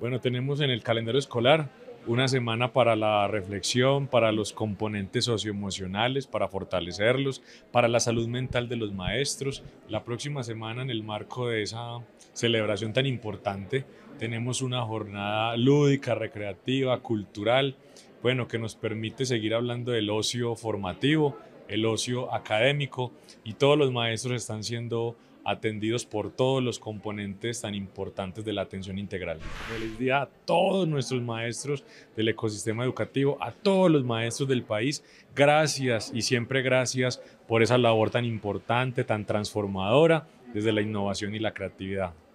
Bueno, tenemos en el calendario escolar una semana para la reflexión, para los componentes socioemocionales, para fortalecerlos, para la salud mental de los maestros. La próxima semana, en el marco de esa celebración tan importante, tenemos una jornada lúdica, recreativa, cultural, bueno, que nos permite seguir hablando del ocio formativo, el ocio académico y todos los maestros están siendo atendidos por todos los componentes tan importantes de la atención integral. Feliz día a todos nuestros maestros del ecosistema educativo, a todos los maestros del país. Gracias y siempre gracias por esa labor tan importante, tan transformadora desde la innovación y la creatividad.